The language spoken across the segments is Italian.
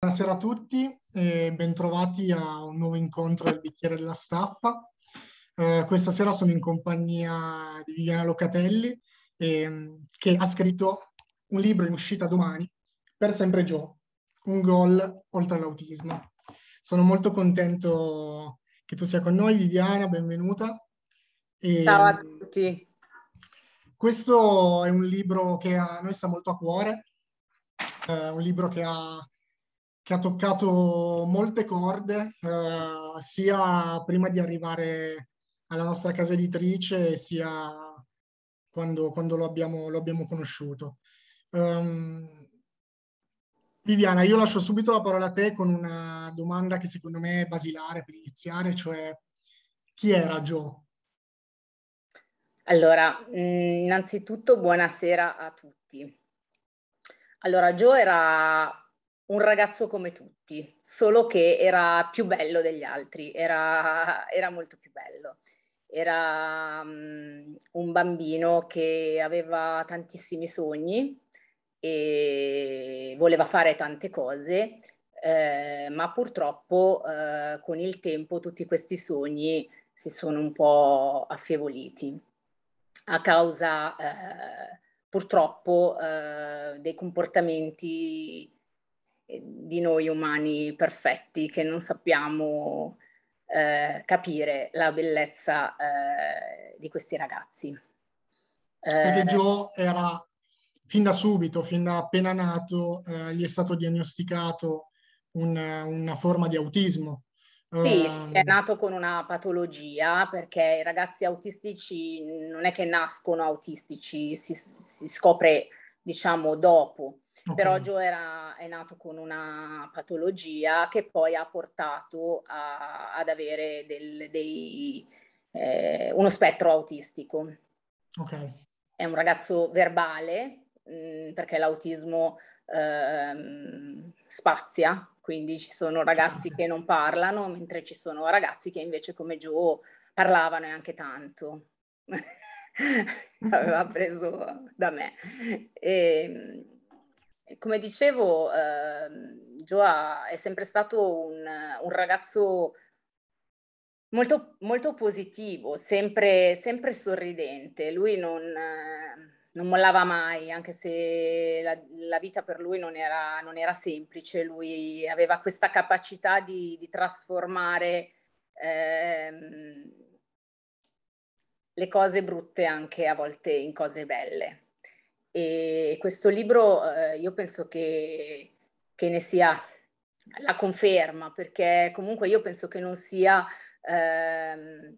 Buonasera a tutti e bentrovati a un nuovo incontro del bicchiere della staffa. Eh, questa sera sono in compagnia di Viviana Locatelli eh, che ha scritto un libro in uscita domani, Per sempre Gio, un gol oltre l'autismo. Sono molto contento che tu sia con noi Viviana, benvenuta. E, Ciao a ehm, tutti. Questo è un libro che a noi sta molto a cuore, eh, un libro che ha che ha toccato molte corde, eh, sia prima di arrivare alla nostra casa editrice, sia quando, quando lo, abbiamo, lo, abbiamo, conosciuto. Um, Viviana, io lascio subito la parola a te con una domanda che secondo me è basilare per iniziare, cioè chi era Joe? Allora, mm, innanzitutto buonasera a tutti. Allora, Joe era un ragazzo come tutti, solo che era più bello degli altri, era, era molto più bello. Era um, un bambino che aveva tantissimi sogni e voleva fare tante cose, eh, ma purtroppo eh, con il tempo tutti questi sogni si sono un po' affievoliti a causa eh, purtroppo eh, dei comportamenti di noi umani perfetti che non sappiamo eh, capire la bellezza eh, di questi ragazzi. Perché eh, Joe era fin da subito, fin da appena nato, eh, gli è stato diagnosticato un, una forma di autismo. Sì, ehm, è nato con una patologia perché i ragazzi autistici non è che nascono autistici, si, si scopre diciamo dopo. Okay. Però Joe era, è nato con una patologia che poi ha portato a, ad avere del, dei, eh, uno spettro autistico. Okay. È un ragazzo verbale mh, mm, perché l'autismo eh, spazia, quindi ci sono ragazzi certo. che non parlano, mentre ci sono ragazzi che invece come Joe parlavano e anche tanto. Aveva preso da me. E, ehm, come dicevo, eh, Joa è sempre stato un, un ragazzo molto, molto positivo, sempre, sempre, sorridente. Lui non, non, mollava mai, anche se la, la vita per lui non era, non era, semplice. Lui aveva questa capacità di, di trasformare ehm, le cose brutte anche a volte in cose belle. E questo libro eh, io penso che, che, ne sia la conferma, perché comunque io penso che non sia... Ehm,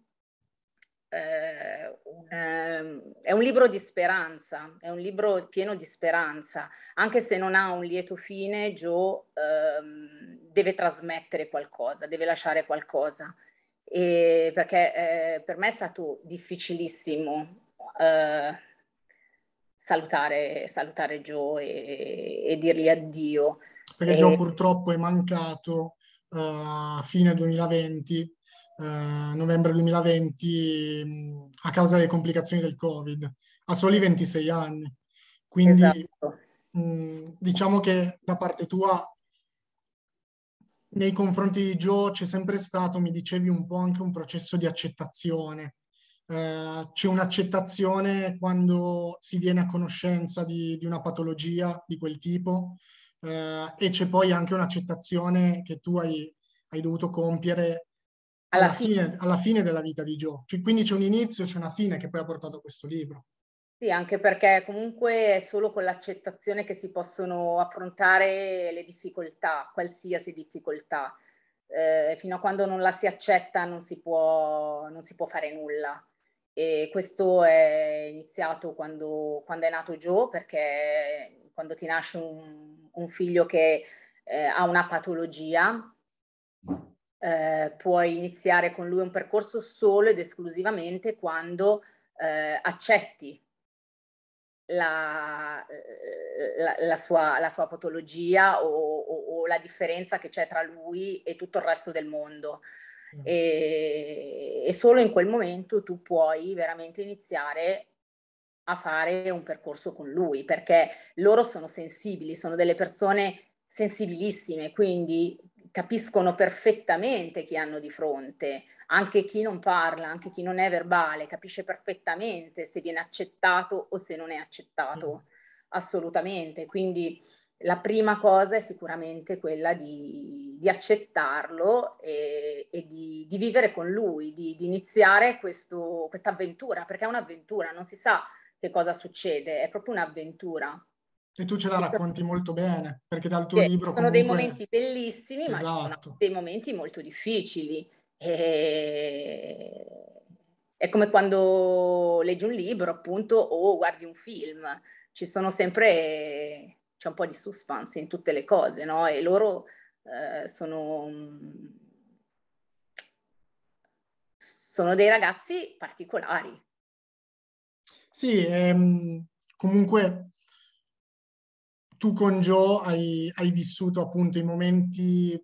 eh, un, eh, è un libro di speranza, è un libro pieno di speranza, anche se non ha un lieto fine, Joe ehm, deve trasmettere qualcosa, deve lasciare qualcosa, e perché eh, per me è stato difficilissimo eh, salutare, salutare Joe e, e dirgli addio. Perché e... Joe purtroppo è mancato eh, a uh, fine 2020, uh, eh, novembre 2020, mh, a causa delle complicazioni del Covid, a soli 26 esatto. anni. Quindi esatto. mh, diciamo che da parte tua nei confronti di Joe c'è sempre stato, mi dicevi un po' anche un processo di accettazione, eh, c'è un'accettazione quando si viene a conoscenza di, di una patologia di quel tipo eh, e c'è poi anche un'accettazione che tu hai, hai dovuto compiere alla, alla, fine. Fine, alla fine, della vita di Joe. Cioè, quindi c'è un inizio, c'è una fine che poi ha portato a questo libro. Sì, anche perché comunque è solo con l'accettazione che si possono affrontare le difficoltà, qualsiasi difficoltà. Eh, fino a quando non la si accetta non si può, non si può fare nulla. E questo è iniziato quando, quando è nato Joe, perché quando ti nasce un, un figlio che eh, ha una patologia, eh, puoi iniziare con lui un percorso solo ed esclusivamente quando eh, accetti la, eh, la, la, sua, la, sua, patologia o, o, o la differenza che c'è tra lui e tutto il resto del mondo. Mm. e, e solo in quel momento tu puoi veramente iniziare a fare un percorso con lui perché loro sono sensibili, sono delle persone sensibilissime, quindi capiscono perfettamente chi hanno di fronte, anche chi non parla, anche chi non è verbale, capisce perfettamente se viene accettato o se non è accettato, mm. assolutamente. Quindi la prima cosa è sicuramente quella di, di accettarlo e, e di, di, vivere con lui, di, di iniziare questa avventura, perché è un'avventura, non si sa che cosa succede, è proprio un'avventura. E tu ce la racconti molto bene, perché dal tuo sì, libro... Comunque... Sono dei momenti bellissimi, esatto. ma ci sono esatto. dei momenti molto difficili. E... È come quando leggi un libro, appunto, o guardi un film. Ci sono sempre c'è un po' di suspense in tutte le cose, no? E loro eh, sono, mm, sono, dei ragazzi particolari. Sì, ehm, comunque tu con Joe hai, hai vissuto appunto i momenti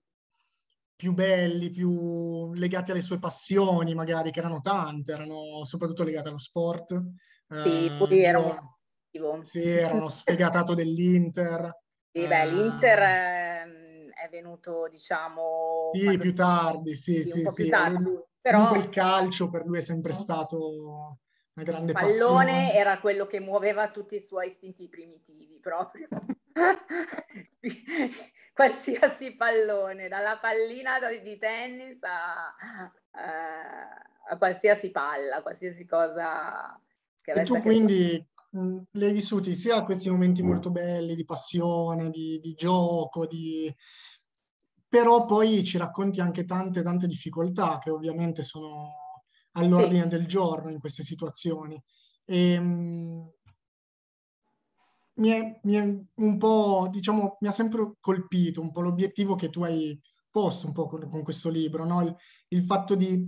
più belli, più legati alle sue passioni, magari che erano tante, erano soprattutto legate allo sport. Sì, eh, era uno positivo. Sì, era uno sfegatato dell'Inter. Sì, beh, eh. l'Inter ehm, è venuto, diciamo... Sì, più tardi, sì, sì, sì. Tardi. Lui, Però... Il calcio per lui è sempre mm. stato una grande passione. Il pallone passione. era quello che muoveva tutti i suoi istinti primitivi, proprio. Qualsiasi pallone, dalla pallina di tennis a, a, a qualsiasi palla, qualsiasi cosa... Che avesse. e tu quindi mh, mm, li hai vissuti sia questi momenti mm. molto belli di passione, di, di gioco, di... però poi ci racconti anche tante, tante difficoltà che ovviamente sono all'ordine sì. del giorno in queste situazioni. E, ehm, mh, mi, è, mi, è, un po', diciamo, mi ha sempre colpito un po' l'obiettivo che tu hai posto un po' con, con questo libro, no? il, il fatto di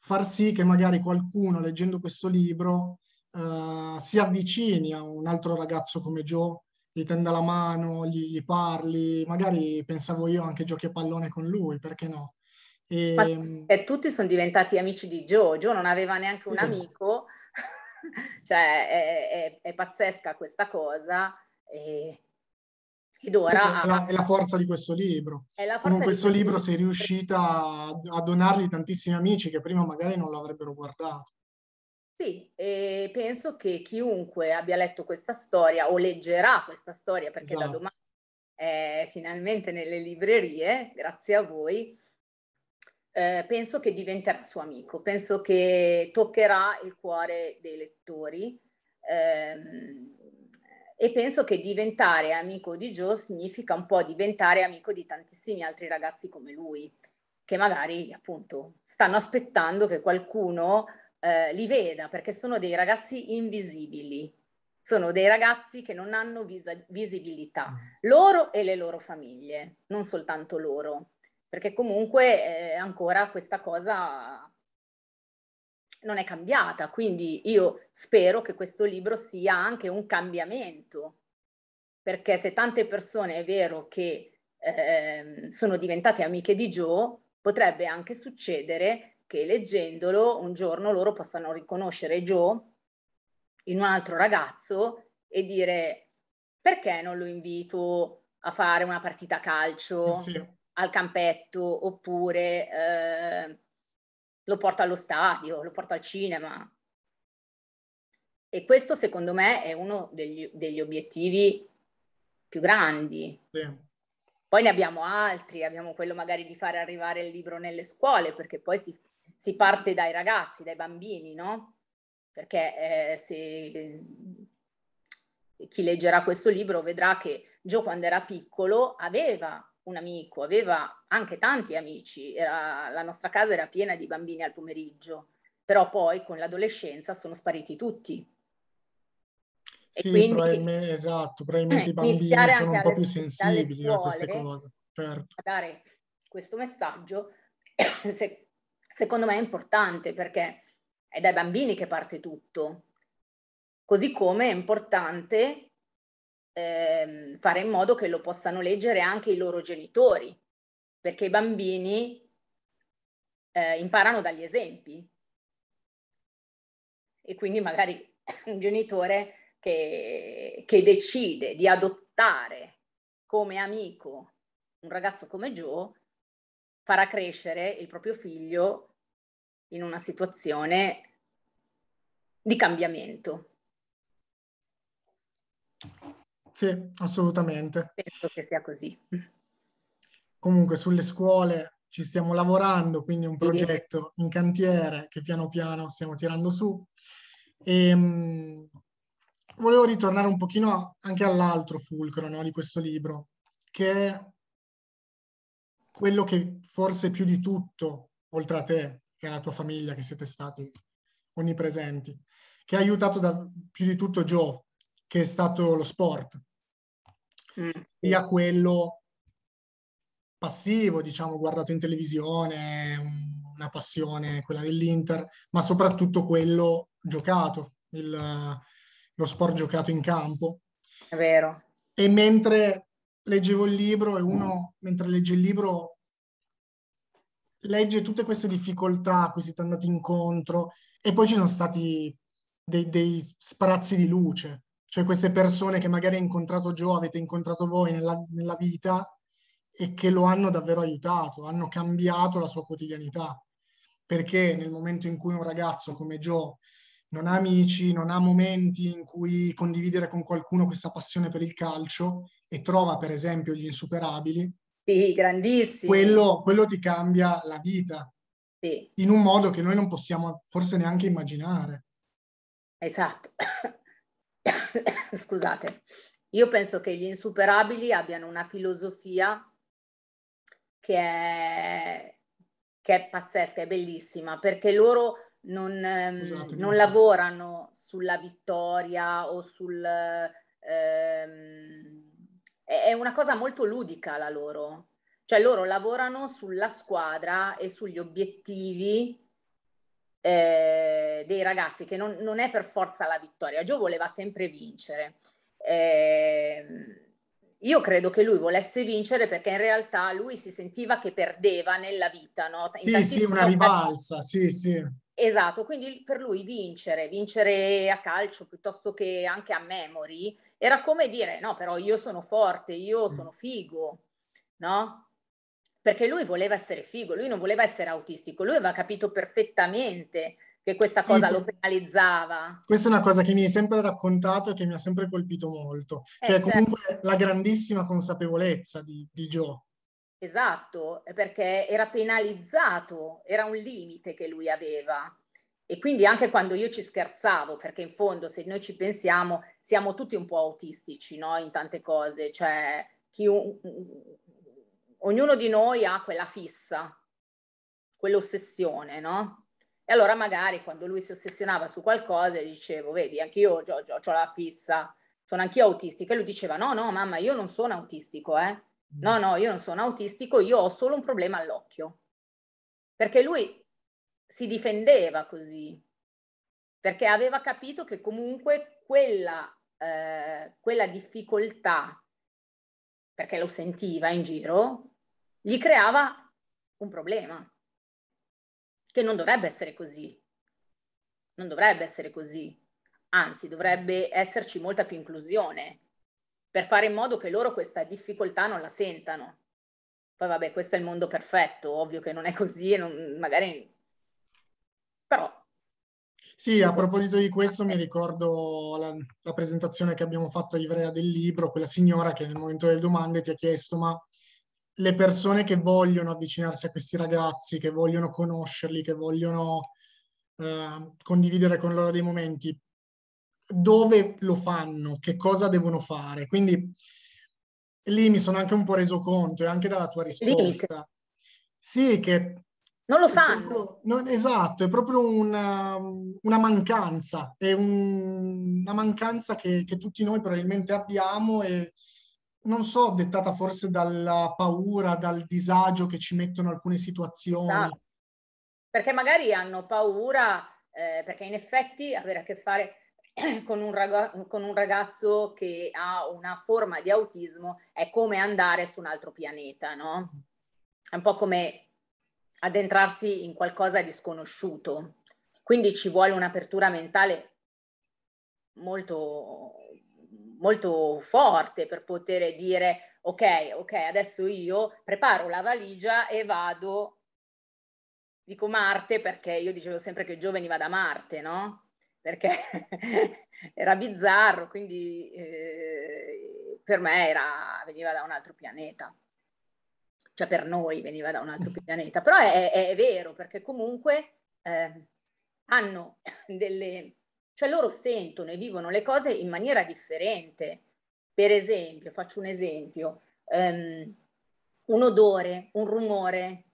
far sì che magari qualcuno leggendo questo libro eh, si avvicini a un altro ragazzo come Joe, gli tenda la mano, gli, gli parli, magari pensavo io anche giochi a pallone con lui, perché no? Ehm, e, Ma, eh, tutti sono diventati amici di Joe, Joe non aveva neanche un sì. amico, cioè è, è, è, pazzesca questa cosa. E... Ed ora... È la, è, la, forza di questo libro. Con questo libro sei riuscita a donargli tantissimi amici che prima magari non l'avrebbero guardato. Sì, e penso che chiunque abbia letto questa storia o leggerà questa storia, perché esatto. da domani è finalmente nelle librerie, grazie a voi, eh, penso che diventerà suo amico, penso che toccherà il cuore dei lettori ehm, e penso che diventare amico di Joe significa un po' diventare amico di tantissimi altri ragazzi come lui, che magari appunto stanno aspettando che qualcuno eh, li veda, perché sono dei ragazzi invisibili, sono dei ragazzi che non hanno visa- visibilità, mm. loro e le loro famiglie, non soltanto loro, perché comunque eh, ancora questa cosa non è cambiata, quindi io spero che questo libro sia anche un cambiamento, perché se tante persone è vero che eh, sono diventate amiche di Joe, potrebbe anche succedere che leggendolo un giorno loro possano riconoscere Joe in un altro ragazzo e dire perché non lo invito a fare una partita a calcio eh, sì. al campetto oppure eh, lo porto allo stadio, lo porto al cinema. E questo secondo me è uno degli, degli obiettivi più grandi. Sì. Poi ne abbiamo altri, abbiamo quello magari di fare arrivare il libro nelle scuole, perché poi si si parte dai ragazzi, dai bambini, no? Perché eh, se eh, chi leggerà questo libro vedrà che Gio quando era piccolo aveva un amico, aveva anche tanti amici, era, la nostra casa era piena di bambini al pomeriggio, però poi con l'adolescenza sono spariti tutti. E sì, quindi, probabilmente, esatto, probabilmente eh, i bambini sono un po' più sensibili a queste cose. Certo. A dare questo messaggio, se secondo me è importante perché è dai bambini che parte tutto. Così come è importante eh, fare in modo che lo possano leggere anche i loro genitori, perché i bambini eh, imparano dagli esempi. E quindi magari un genitore che, che decide di adottare come amico un ragazzo come Joe farà crescere il proprio figlio in una situazione di cambiamento. Sì, assolutamente. Penso che sia così. Comunque sulle scuole ci stiamo lavorando, quindi un progetto in cantiere che piano piano stiamo tirando su. E, ehm, mh, volevo ritornare un pochino anche all'altro fulcro no, di questo libro, che è quello che forse più di tutto, oltre a te, e è la tua famiglia, che siete stati onnipresenti, che ha aiutato da, più di tutto Joe, che è stato lo sport, mm. sia quello passivo, diciamo, guardato in televisione, una passione, quella dell'Inter, ma soprattutto quello giocato, il, lo sport giocato in campo. È vero. E mentre leggevo il libro e uno, mm. mentre legge il libro, legge tutte queste difficoltà a cui siete andati incontro e poi ci sono stati dei, dei sprazzi di luce, cioè queste persone che magari ha incontrato Joe, avete incontrato voi nella, nella vita e che lo hanno davvero aiutato, hanno cambiato la sua quotidianità. Perché nel momento in cui un ragazzo come Joe non ha amici, non ha momenti in cui condividere con qualcuno questa passione per il calcio e trova per esempio gli insuperabili, sì, grandissimo. Quello, quello ti cambia la vita sì. in un modo che noi non possiamo forse neanche immaginare. Esatto. Scusate, io penso che gli insuperabili abbiano una filosofia che è, che è pazzesca, è bellissima, perché loro non, ehm, Scusate, non lavorano sulla vittoria o sul... Ehm, è una cosa molto ludica la loro, cioè loro lavorano sulla squadra e sugli obiettivi eh, dei ragazzi, che non, non, è per forza la vittoria. Gio voleva sempre vincere. Eh, io credo che lui volesse vincere perché in realtà lui si sentiva che perdeva nella vita, no? sì, sì, una ribalsa, sì, sì. Esatto, quindi per lui vincere, vincere a calcio piuttosto che anche a memory, era come dire no, però io sono forte, io mm. sono figo, no? Perché lui voleva essere figo, lui non voleva essere autistico, lui aveva capito perfettamente che questa sì, cosa lo penalizzava. Questa è una cosa che mi hai sempre raccontato e che mi ha sempre colpito molto, eh, cioè certo. comunque la grandissima consapevolezza di, di Joe. Esatto, eh, perché era penalizzato, era un limite che lui aveva. E quindi anche quando io ci scherzavo, perché in fondo se noi ci pensiamo, siamo tutti un po' autistici, no? In tante cose, cioè chi, ognuno di noi ha quella fissa, quell'ossessione, no? E allora magari quando lui si ossessionava su qualcosa, dicevo, vedi, anch'io ho la fissa, sono anch'io autistica. E lui diceva, no, no, mamma, io non sono autistico, eh no, no, io non sono autistico, io ho solo un problema all'occhio. Perché lui si difendeva così, perché aveva capito che comunque quella, eh, quella difficoltà, perché lo sentiva in giro, gli creava un problema, che non dovrebbe essere così. Non dovrebbe essere così. Anzi, dovrebbe esserci molta più inclusione per fare in modo che loro questa difficoltà non la sentano. Poi vabbè, questo è il mondo perfetto, ovvio che non è così e non, magari... Però... Sì, a proposito di questo mi ricordo la, la presentazione che abbiamo fatto a Ivrea del libro, quella signora che nel momento delle domande ti ha chiesto ma le persone che vogliono avvicinarsi a questi ragazzi, che vogliono conoscerli, che vogliono eh, condividere con loro dei momenti, dove lo fanno, che cosa devono fare. Quindi lì mi sono anche un po' reso conto e anche dalla tua risposta. Sì, che... Non lo fanno. non, esatto, è proprio una, um, una mancanza, è un, una mancanza che, che, tutti noi probabilmente abbiamo e non so, dettata forse dalla paura, dal disagio che ci mettono alcune situazioni. Esatto. Perché magari hanno paura, eh, perché in effetti avere a che fare con un, ragazzo, con un, ragazzo che ha una forma di autismo è come andare su un altro pianeta, no? È un po' come addentrarsi in qualcosa di sconosciuto. Quindi ci vuole un'apertura mentale molto, molto forte per poter dire ok, ok, adesso io preparo la valigia e vado, dico Marte perché io dicevo sempre che i giovani veniva a Marte, no? perché era bizzarro, quindi eh, per me era, veniva da un altro pianeta, cioè per noi veniva da un altro mm. pianeta, però è, è vero perché comunque eh, hanno delle, cioè loro sentono e vivono le cose in maniera differente. Per esempio, faccio un esempio, um, un odore, un rumore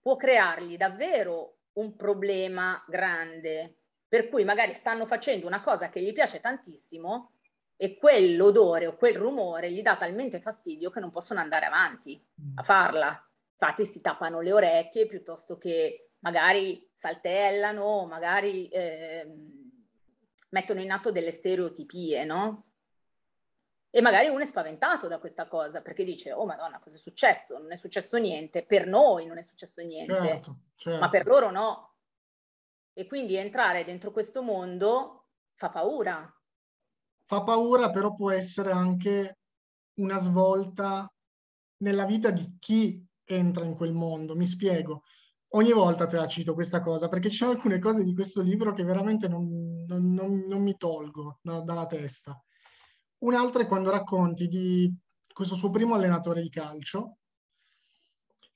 può creargli davvero un problema grande per cui magari stanno facendo una cosa che gli piace tantissimo e quell'odore o quel rumore gli dà talmente fastidio che non possono andare avanti mm. a farla. Infatti si tappano le orecchie piuttosto che magari saltellano, magari eh, mettono in atto delle stereotipie, no? E magari uno è spaventato da questa cosa perché dice, oh madonna, cosa è successo? Non è successo niente, per noi non è successo niente, certo, certo. ma per certo. loro no. E quindi entrare dentro questo mondo fa paura. Fa paura, però può essere anche una svolta nella vita di chi entra in quel mondo. Mi spiego. Ogni volta te la cito questa cosa, perché ci sono alcune cose di questo libro che veramente non, non, non, non mi tolgo da, dalla testa. Un'altra è quando racconti di questo suo primo allenatore di calcio,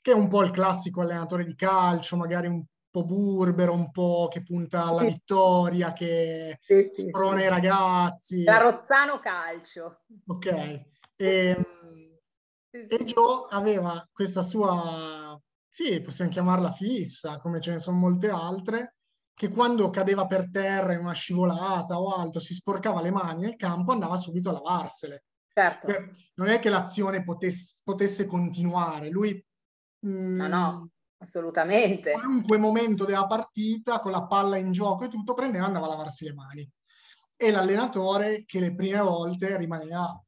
che è un po' il classico allenatore di calcio, magari un po' burbero, un po' che punta alla sì. vittoria, che sì, sì, sprona i ragazzi. La Rozzano Calcio. Ok. Ehm, e, e Joe aveva questa sua, sì, possiamo chiamarla fissa, come ce ne sono molte altre, che quando cadeva per terra in una scivolata o altro, si sporcava le mani nel campo, andava subito a lavarsele. Certo. Cioè, non è che l'azione potesse, potesse continuare, lui... No, mm, no. Assolutamente. In qualunque momento della partita, con la palla in gioco e tutto, prendeva e andava a lavarsi le mani. E l'allenatore che le prime volte rimaneva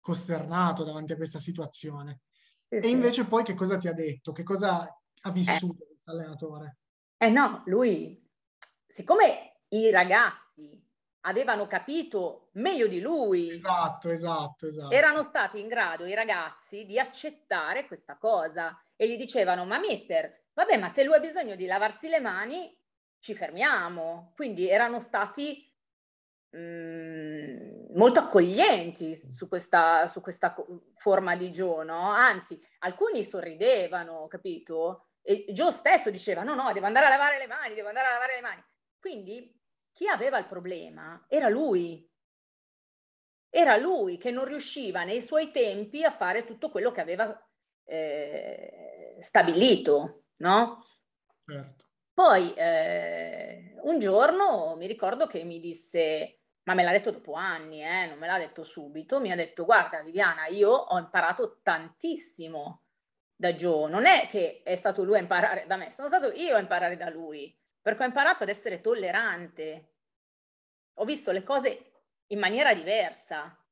costernato davanti a questa situazione. Sì, e sì. invece poi che cosa ti ha detto? Che cosa ha eh. vissuto eh. questo Eh no, lui, siccome i ragazzi avevano capito meglio di lui. Esatto, esatto, esatto. Erano stati in grado i ragazzi di accettare questa cosa e gli dicevano, ma mister, vabbè, ma se lui ha bisogno di lavarsi le mani, ci fermiamo. Quindi erano stati mm, molto accoglienti su questa, su questa forma di Gio, no? Anzi, alcuni sorridevano, capito? E Gio stesso diceva, no, no, devo andare a lavare le mani, devo andare a lavare le mani. Quindi chi aveva il problema era lui. Era lui che non riusciva nei suoi tempi a fare tutto quello che aveva eh, stabilito, no? Certo. Poi eh, un giorno mi ricordo che mi disse, ma me l'ha detto dopo anni, eh, non me l'ha detto subito, mi ha detto guarda Viviana, io ho imparato tantissimo da Gio, non è che è stato lui a imparare da me, sono stato io a imparare da lui perché ho imparato ad essere tollerante, ho visto le cose in maniera diversa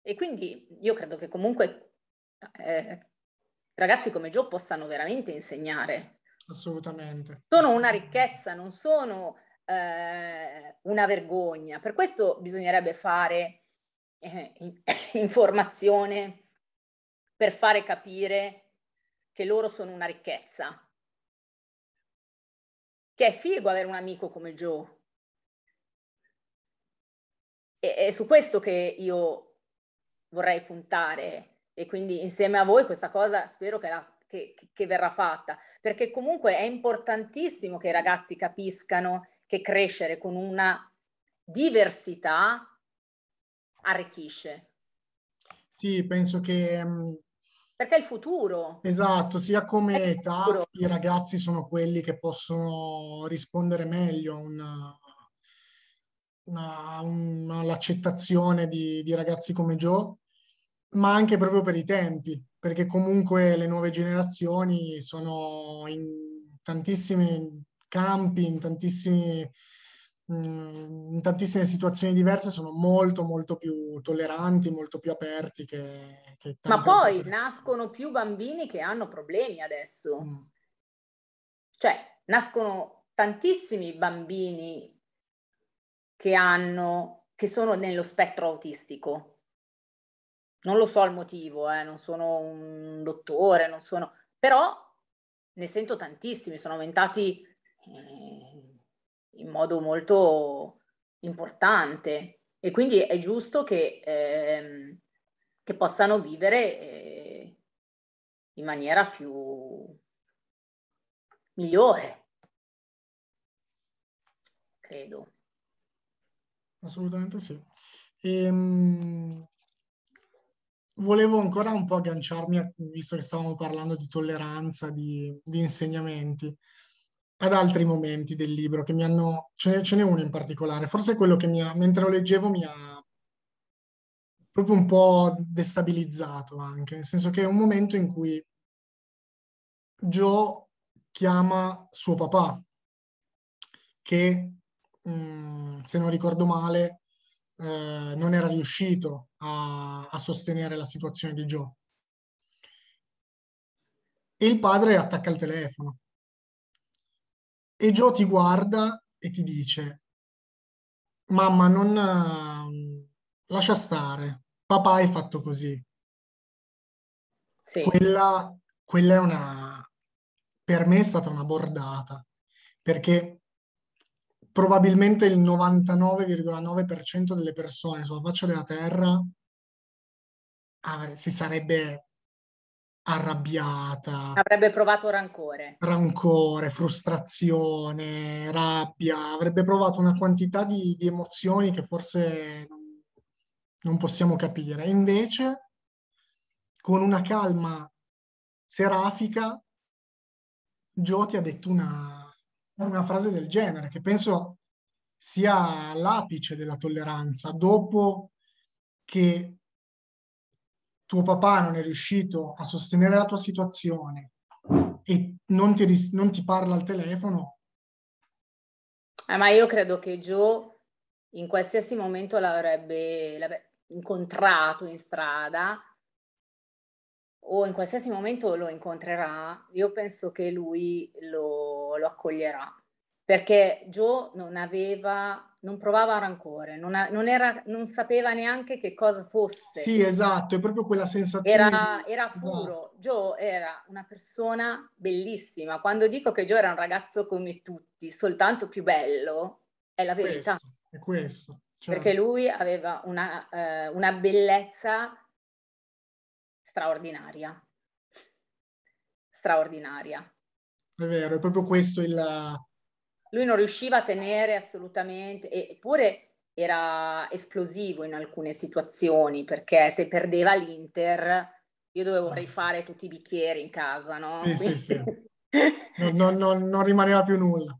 e quindi io credo che comunque eh, ragazzi come Gio possano veramente insegnare. Assolutamente. Sono una ricchezza, non sono eh, una vergogna. Per questo bisognerebbe fare eh, informazione per fare capire che loro sono una ricchezza che è figo avere un amico come Joe. E è su questo che io vorrei puntare e quindi insieme a voi questa cosa spero che, la, che, che verrà fatta, perché comunque è importantissimo che i ragazzi capiscano che crescere con una diversità arricchisce. Sì, penso che mm, perché è il futuro. Esatto, sia come età i ragazzi sono quelli che possono rispondere meglio a una, una, una, all'accettazione di, di ragazzi come Joe, ma anche proprio per i tempi, perché comunque le nuove generazioni sono in tantissimi campi, in tantissimi Mm, in tantissime situazioni diverse sono molto molto più tolleranti, molto più aperti che, che Ma poi altre. nascono più bambini che hanno problemi adesso. Mm. Cioè, nascono tantissimi bambini che hanno che sono nello spettro autistico. Non lo so il motivo, eh, non sono un dottore, non sono però ne sento tantissimi, sono aumentati eh, in modo molto importante e quindi è giusto che, ehm, che possano vivere eh, in maniera più migliore, credo. Assolutamente sì. Ehm, volevo ancora un po' agganciarmi, a, visto che stavamo parlando di tolleranza, di, di insegnamenti ad altri momenti del libro che mi hanno... Ce, ce n'è uno in particolare, forse quello che mi ha, mentre lo leggevo mi ha proprio un po' destabilizzato anche, nel senso che è un momento in cui Joe chiama suo papà, che mh, mm, se non ricordo male eh, non era riuscito a, a sostenere la situazione di Joe. E il padre attacca il telefono e Joe ti guarda e ti dice, mamma, non lascia stare, papà hai fatto così. Sì. Quella, quella è una, per me è stata una bordata, perché probabilmente il 99,9% delle persone sulla faccia della terra ah, si sarebbe arrabbiata. Avrebbe provato rancore. Rancore, frustrazione, rabbia, avrebbe provato una quantità di, di emozioni che forse non possiamo capire. Invece, con una calma serafica, Gio ti ha detto una, una frase del genere, che penso sia l'apice della tolleranza, dopo che tuo papà non è riuscito a sostenere la tua situazione e non ti, ris- non ti parla al telefono. Eh, ma io credo che Joe in qualsiasi momento l'avrebbe, l'avrebbe incontrato in strada o in qualsiasi momento lo incontrerà, io penso che lui lo, lo accoglierà perché Joe non aveva non provava rancore, non, ha, non, era, non, sapeva neanche che cosa fosse. Sì, esatto, è proprio quella sensazione. Era, era esatto. puro. Esatto. Joe era una persona bellissima. Quando dico che Joe era un ragazzo come tutti, soltanto più bello, è la verità. Questo, è questo. Certo. Perché lui aveva una, eh, una bellezza straordinaria. Straordinaria. È vero, è proprio questo il lui non riusciva a tenere assolutamente, eppure era esplosivo in alcune situazioni perché se perdeva l'Inter io dovevo ah, rifare tutti i bicchieri in casa, no? Sì, Quindi... sì, sì. Non, non, non, rimaneva più nulla.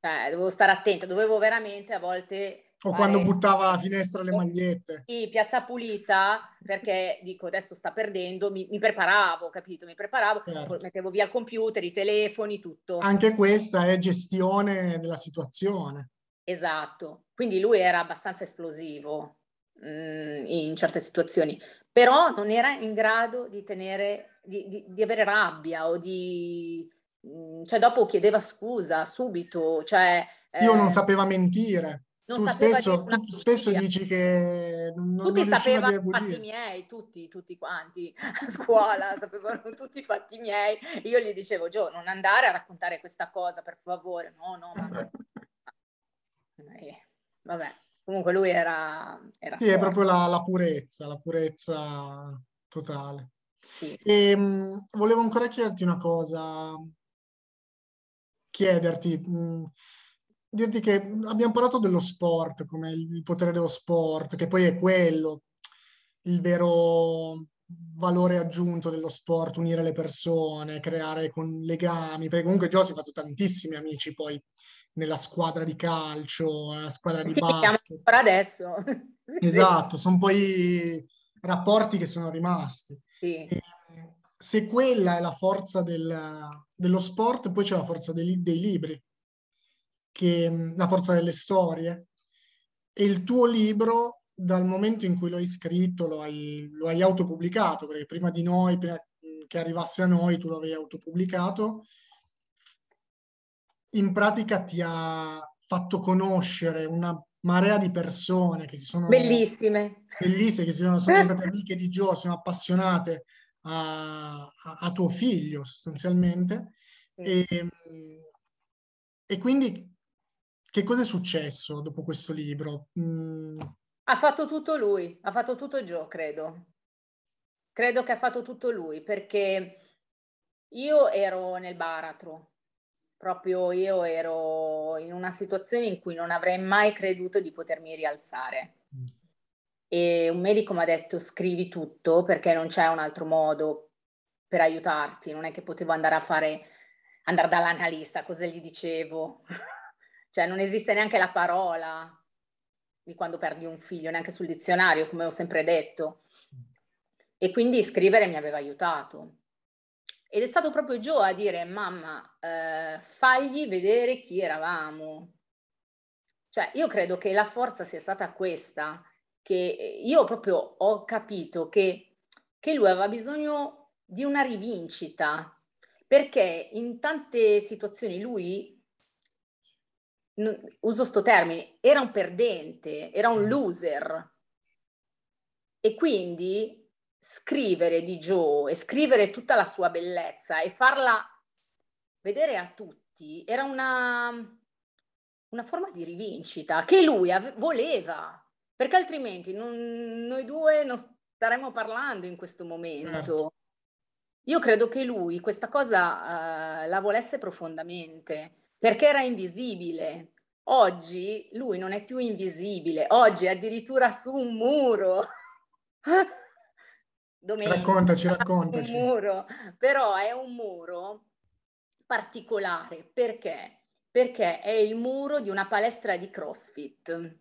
Cioè, dovevo stare attenta, dovevo veramente a volte o quando buttava alla finestra le magliette. Sì, Piazza Pulita, perché dico adesso sta perdendo, mi, mi preparavo, capito? Mi preparavo, certo. mettevo via il computer, i telefoni, tutto. Anche questa è gestione della situazione. Esatto, quindi lui era abbastanza esplosivo mh, mm, in certe situazioni, però non era in grado di tenere, di, di, di avere rabbia o di... Mm, cioè dopo chiedeva scusa subito, cioè... Io eh, non sapeva mentire. Non tu spesso, tu spesso dici che non, tutti non sapevano i fatti miei, tutti, tutti quanti a scuola sapevano tutti i fatti miei. Io gli dicevo, Gio, non andare a raccontare questa cosa, per favore. No, no, ma... Eh, vabbè, comunque lui era... era sì, è proprio la, la, purezza, la purezza totale. Sì. E, ehm, mh, volevo ancora chiederti una cosa, chiederti... Mh, mm, dirti che abbiamo parlato dello sport, come il potere dello sport, che poi è quello, il vero valore aggiunto dello sport, unire le persone, creare con legami, perché comunque già si è fatto tantissimi amici poi nella squadra di calcio, nella squadra di sì, basket. ancora adesso. Esatto, sono poi rapporti che sono rimasti. Sì. se quella è la forza del, dello sport, poi c'è la forza dei, dei libri, che mm, La forza delle storie. E il tuo libro, dal momento in cui l'hai scritto, lo hai, lo hai autopubblicato, perché prima di noi, prima mm, che arrivasse a noi, tu l'avevi autopubblicato, in pratica ti ha fatto conoscere una marea di persone che si sono... Bellissime. Bellissime, che si sono, sono diventate amiche di Gio, sono appassionate a, a, a tuo figlio sostanzialmente. Sì. E, mm, e quindi che cosa è successo dopo questo libro? Mm. Ha fatto tutto lui, ha fatto tutto Joe, credo. Credo che ha fatto tutto lui perché io ero nel baratro, proprio io ero in una situazione in cui non avrei mai creduto di potermi rialzare. Mm. E un medico mi ha detto scrivi tutto perché non c'è un altro modo per aiutarti, non è che potevo andare a fare, andare dall'analista, cosa gli dicevo? cioè non esiste neanche la parola di quando perdi un figlio, neanche sul dizionario, come ho sempre detto. E quindi scrivere mi aveva aiutato. Ed è stato proprio Joe a dire, mamma, eh, fagli vedere chi eravamo. Cioè, io credo che la forza sia stata questa, che io proprio ho capito che, che lui aveva bisogno di una rivincita, perché in tante situazioni lui uso sto termine, era un perdente, era un mm. loser. E quindi scrivere di Joe e scrivere tutta la sua bellezza e farla vedere a tutti era una, una forma di rivincita che lui ave- voleva, perché altrimenti non, noi due non staremmo parlando in questo momento. Certo. Io credo che lui questa cosa uh, la volesse profondamente perché era invisibile. Oggi lui non è più invisibile, oggi è addirittura su un muro. Domenica, raccontaci, raccontaci. Un muro, però è un muro particolare, perché? Perché è il muro di una palestra di CrossFit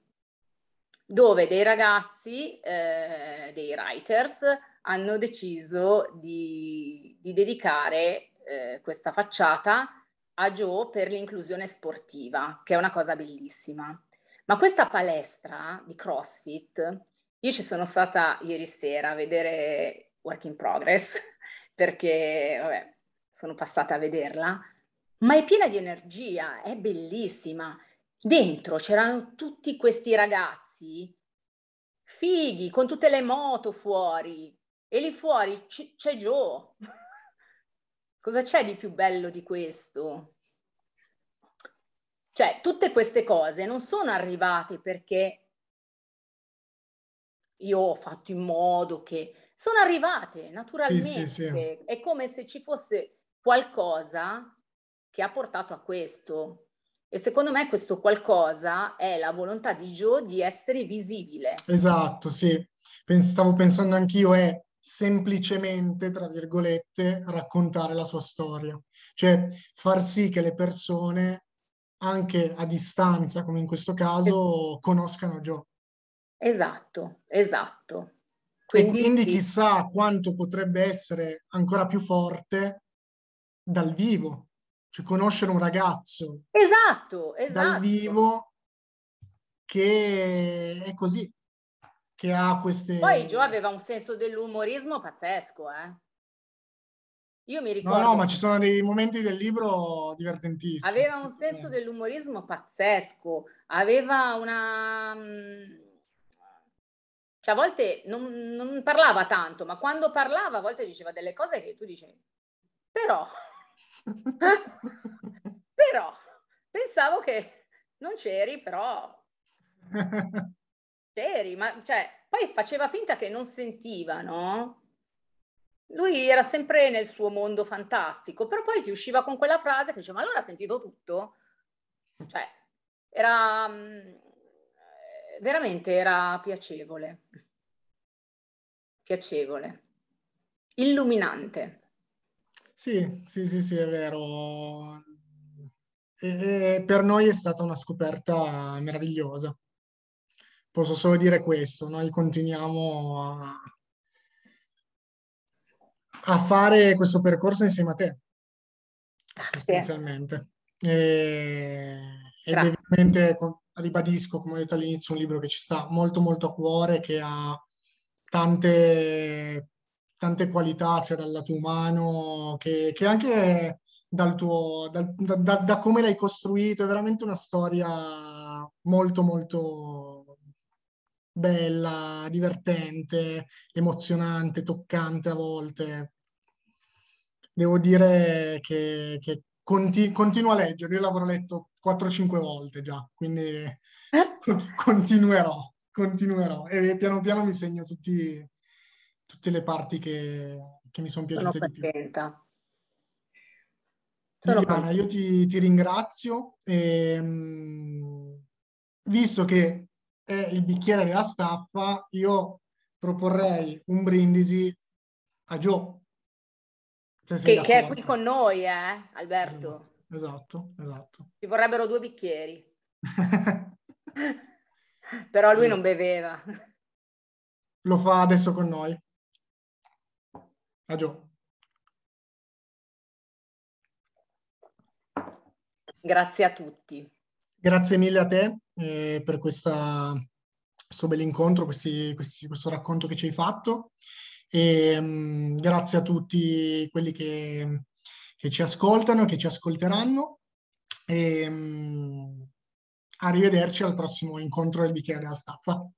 dove dei ragazzi, eh, dei writers, hanno deciso di, di dedicare eh, questa facciata a Joe per l'inclusione sportiva, che è una cosa bellissima. Ma questa palestra di CrossFit, io ci sono stata ieri sera a vedere Work in Progress, perché vabbè, sono passata a vederla, ma è piena di energia, è bellissima. Dentro c'erano tutti questi ragazzi fighi, con tutte le moto fuori, e lì fuori c- c'è Joe. Cosa c'è di più bello di questo? Cioè, tutte queste cose non sono arrivate perché io ho fatto in modo che... Sono arrivate naturalmente. Sì, sì, sì. È come se ci fosse qualcosa che ha portato a questo. E secondo me questo qualcosa è la volontà di Joe di essere visibile. Esatto, sì. Pens- stavo pensando anch'io, è semplicemente, tra virgolette, raccontare la sua storia, cioè far sì che le persone, anche a distanza, come in questo caso, conoscano Gio. Esatto, esatto. Quindi, e quindi chissà quanto potrebbe essere ancora più forte dal vivo, cioè conoscere un ragazzo esatto, esatto. dal vivo che è così, che ha queste... Poi Joe aveva un senso dell'umorismo pazzesco, eh? Io mi ricordo... No, no, ma ci sono dei momenti del libro divertentissimi. Aveva un eh. senso dell'umorismo pazzesco, aveva una... Mm, cioè a volte non, non parlava tanto, ma quando parlava a volte diceva delle cose che tu dici, però... però... Pensavo che non c'eri, però... batteri, ma cioè, poi faceva finta che non sentiva, no? Lui era sempre nel suo mondo fantastico, però poi ti usciva con quella frase che diceva, ma allora ha sentito tutto? Cioè, era mm, eh, veramente era piacevole, piacevole, illuminante. Sì, sì, sì, sì, è vero. E per noi è stata una scoperta meravigliosa posso solo dire questo, noi continuiamo a, a fare questo percorso insieme a te, ah, sostanzialmente. E, ed ovviamente ribadisco, come ho detto all'inizio, un libro che ci sta molto molto a cuore, che ha tante, tante qualità sia dal lato umano che, che anche dal tuo, dal, da, da, da come l'hai costruito, è veramente una storia molto molto bella, divertente, emozionante, toccante a volte. Devo dire che, che conti, continuo a leggere, io l'avrò letto 4-5 volte già, quindi eh? continuerò, continuerò e piano piano mi segno tutti, tutte le parti che, che mi sono piaciute sono di più. Sono io ti, ti ringrazio. E, ehm, visto che è il bicchiere della staffa, io proporrei un brindisi a Gio. Che, che, è qui con noi, eh, Alberto. Esatto, esatto. esatto. Ci vorrebbero due bicchieri. Però lui non beveva. Lo fa adesso con noi. A Gio. Grazie a tutti. Grazie mille a te eh, per questa, questo bell'incontro, questi, questi, questo racconto che ci hai fatto. E, mh, mm, grazie a tutti quelli che, che ci ascoltano e che ci ascolteranno. E, mh, mm, arrivederci al prossimo incontro del bicchiere della staffa.